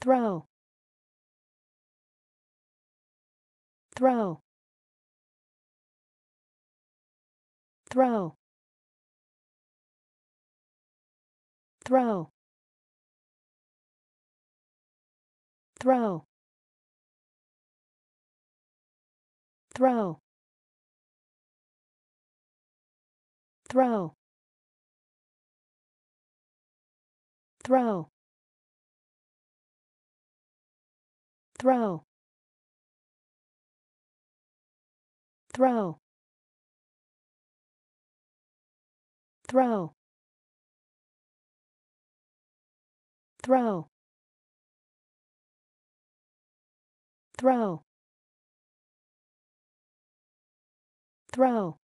throw throw throw throw throw throw throw throw throw throw throw throw throw throw